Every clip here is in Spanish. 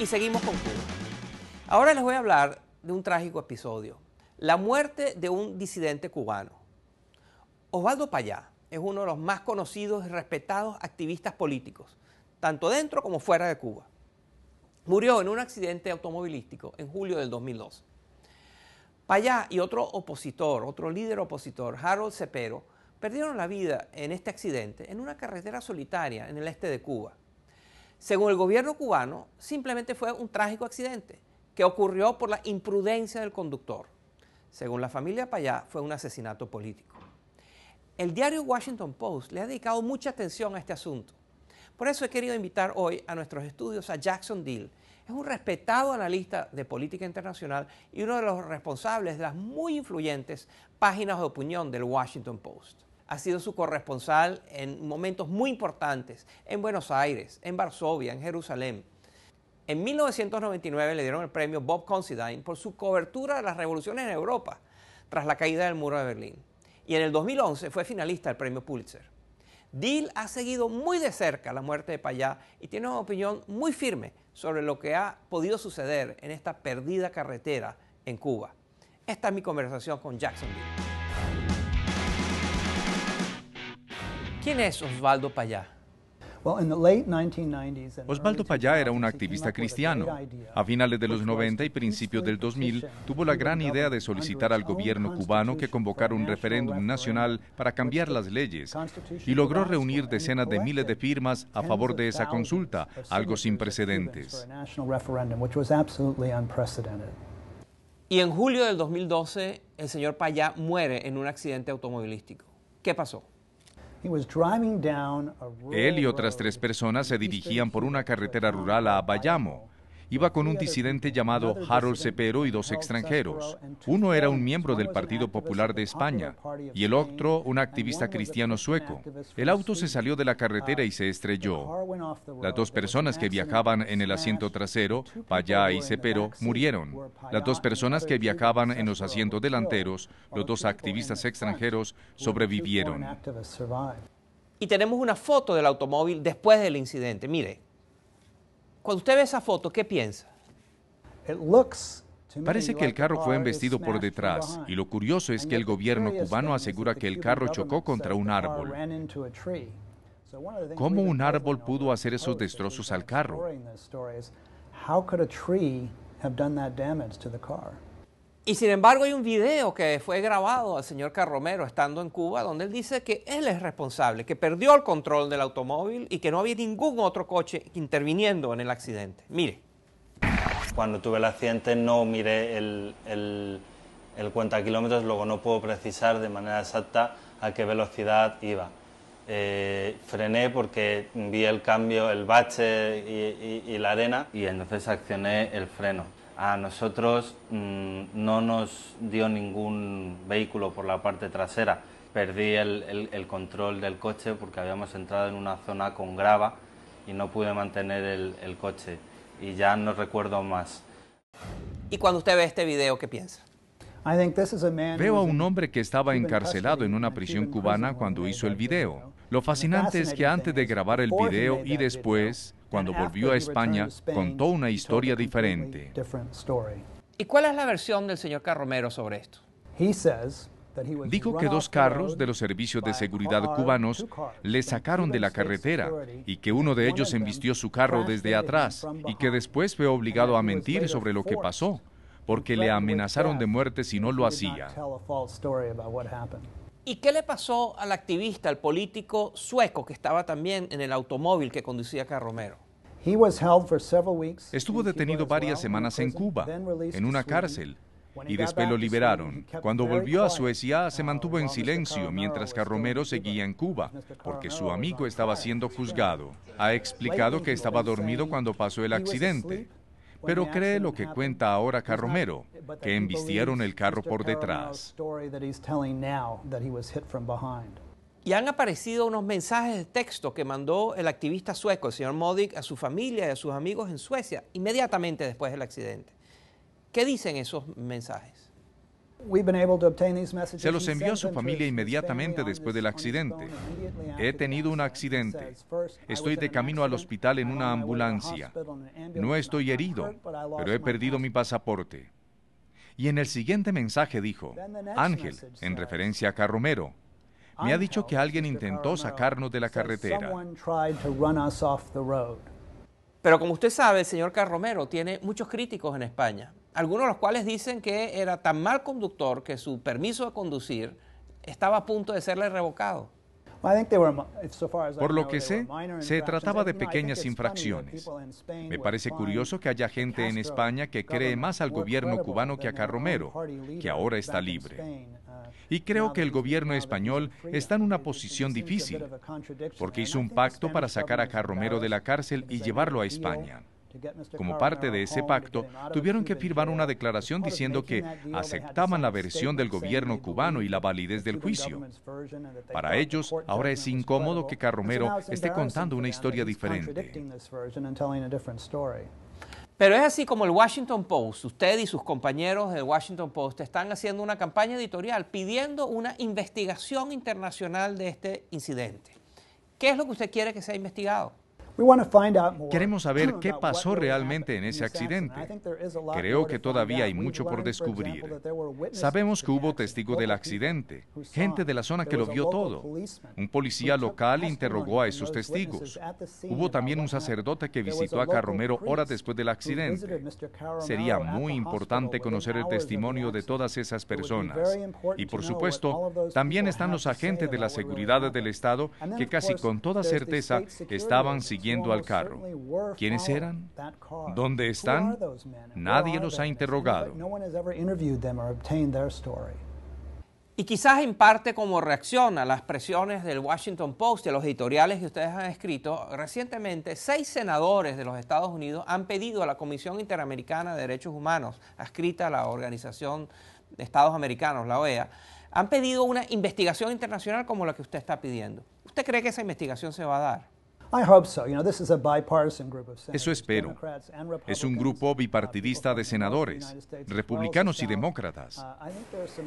Y seguimos con Cuba. Ahora les voy a hablar de un trágico episodio, la muerte de un disidente cubano. Osvaldo Payá es uno de los más conocidos y respetados activistas políticos, tanto dentro como fuera de Cuba. Murió en un accidente automovilístico en julio del 2012. Payá y otro opositor, otro líder opositor, Harold Cepero, perdieron la vida en este accidente en una carretera solitaria en el este de Cuba. Según el gobierno cubano, simplemente fue un trágico accidente que ocurrió por la imprudencia del conductor. Según la familia Payá, fue un asesinato político. El diario Washington Post le ha dedicado mucha atención a este asunto. Por eso he querido invitar hoy a nuestros estudios a Jackson Deal. Es un respetado analista de política internacional y uno de los responsables de las muy influyentes páginas de opinión del Washington Post ha sido su corresponsal en momentos muy importantes, en Buenos Aires, en Varsovia, en Jerusalén. En 1999 le dieron el premio Bob Considine por su cobertura de las revoluciones en Europa tras la caída del muro de Berlín. Y en el 2011 fue finalista del premio Pulitzer. Dill ha seguido muy de cerca la muerte de Payá y tiene una opinión muy firme sobre lo que ha podido suceder en esta perdida carretera en Cuba. Esta es mi conversación con Jackson Dill. ¿Quién es Osvaldo Payá? Osvaldo Payá era un activista cristiano. A finales de los 90 y principios del 2000, tuvo la gran idea de solicitar al gobierno cubano que convocara un referéndum nacional para cambiar las leyes y logró reunir decenas de miles de firmas a favor de esa consulta, algo sin precedentes. Y en julio del 2012, el señor Payá muere en un accidente automovilístico. ¿Qué pasó? Él y otras tres personas se dirigían por una carretera rural a Bayamo, iba con un disidente llamado Harold Sepero y dos extranjeros. Uno era un miembro del Partido Popular de España y el otro un activista cristiano sueco. El auto se salió de la carretera y se estrelló. Las dos personas que viajaban en el asiento trasero, Payá y Sepero, murieron. Las dos personas que viajaban en los asientos delanteros, los dos activistas extranjeros, sobrevivieron. Y tenemos una foto del automóvil después del incidente. Mire. Cuando usted ve esa foto, ¿qué piensa? Parece que el carro fue embestido por detrás y lo curioso es que el gobierno cubano asegura que el carro chocó contra un árbol. ¿Cómo un árbol pudo hacer esos destrozos al carro? Y sin embargo hay un video que fue grabado al señor Carromero estando en Cuba donde él dice que él es responsable, que perdió el control del automóvil y que no había ningún otro coche interviniendo en el accidente. Mire. Cuando tuve el accidente no miré el, el, cuenta kilómetros, luego no puedo precisar de manera exacta a qué velocidad iba. Eh, frené porque vi el cambio, el bache y la arena y entonces accioné el freno a nosotros mm, no nos dio ningún vehículo por la parte trasera. Perdí el, control del coche porque habíamos entrado en una zona con grava y no pude mantener el, el coche. Y ya no recuerdo más. ¿Y cuando usted ve este video, qué piensa? Veo a un hombre que estaba encarcelado en una prisión cubana cuando hizo el video. Lo fascinante es que antes de grabar el video y después, cuando volvió a España, contó una historia diferente. ¿Y cuál es la versión del señor Carromero sobre esto? Dijo que dos carros de los servicios de seguridad cubanos le sacaron de la carretera y que uno de ellos embistió su carro desde atrás y que después fue obligado a mentir sobre lo que pasó porque le amenazaron de muerte si no lo hacía. ¿Y qué le pasó al activista, al político sueco que estaba también en el automóvil que conducía Carromero? Estuvo detenido varias semanas en Cuba, en una cárcel, y después lo liberaron. Cuando volvió a Suecia, se mantuvo en silencio mientras Carromero seguía en Cuba, porque su amigo estaba siendo juzgado. Ha explicado que estaba dormido cuando pasó el accidente. Pero cree lo que cuenta ahora Carromero, que embistieron el carro por detrás. Y han aparecido unos mensajes de texto que mandó el activista sueco, el señor Modig, a su familia y a sus amigos en Suecia, inmediatamente después del accidente. ¿Qué dicen esos mensajes? Se los envió a su familia inmediatamente después del accidente. He tenido un accidente. Estoy de camino al hospital en una ambulancia. No estoy herido, pero he perdido mi pasaporte. Y en el siguiente mensaje dijo, Ángel, en referencia a Carromero, me ha dicho que alguien intentó sacarnos de la carretera. Pero como usted sabe, el señor Carromero tiene muchos críticos en España, algunos de los cuales dicen que era tan mal conductor que su permiso de conducir estaba a punto de serle revocado. Por lo que sé, se trataba de pequeñas infracciones. Me parece curioso que haya gente en España que cree más al gobierno cubano que a Carromero, que ahora está libre. Uh, y creo que el gobierno español está en una posición difícil, porque hizo un pacto para sacar a Carromero de la cárcel y llevarlo a España. Como parte de ese pacto, tuvieron que firmar una declaración diciendo que aceptaban la versión del gobierno cubano y la validez del juicio. Para ellos, ahora es incómodo que Carromero esté contando una historia diferente. Pero es así como el Washington Post, usted y sus compañeros del Washington Post están haciendo una campaña editorial pidiendo una investigación internacional de este incidente. ¿Qué es lo que usted quiere que sea investigado? Queremos saber qué pasó realmente en ese accidente. Creo que todavía hay mucho por descubrir. Sabemos que hubo testigos del accidente, gente de la zona que lo vio todo. Un policía local interrogó a esos testigos. Hubo también un sacerdote que visitó a Carromero horas después del accidente. Sería muy importante conocer el testimonio de todas esas personas. Y por supuesto, también están los agentes de la seguridad del Estado que casi con toda certeza estaban siguiendo al carro. ¿Quiénes eran? ¿Dónde están? Nadie los ha interrogado. Y quizás en parte como reacción a las presiones del Washington Post y a los editoriales que ustedes han escrito, recientemente seis senadores de los Estados Unidos han pedido a la Comisión Interamericana de Derechos Humanos, adscrita a la Organización de Estados Americanos, la OEA, han pedido una investigación internacional como la que usted está pidiendo. ¿Usted cree que esa investigación se va a dar? Eso espero. Es un grupo uh, bipartidista de senadores, republicanos y demócratas. Uh,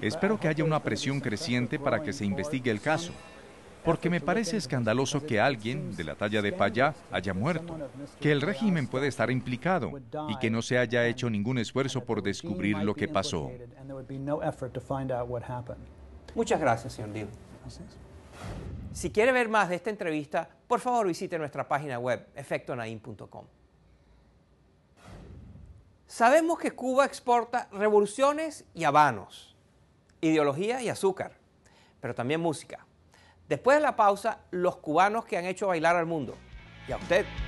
espero que haya una presión creciente para que se investigue el caso, porque me parece escandaloso que alguien de la talla de Payá haya muerto, que el régimen puede estar implicado y que no se haya hecho ningún esfuerzo por descubrir lo que pasó. Muchas gracias, señor Díaz. Si quiere ver más de esta entrevista, por favor visite nuestra página web efectonaim.com. Sabemos que Cuba exporta revoluciones y habanos, ideología y azúcar, pero también música. Después de la pausa, los cubanos que han hecho bailar al mundo. Y a usted.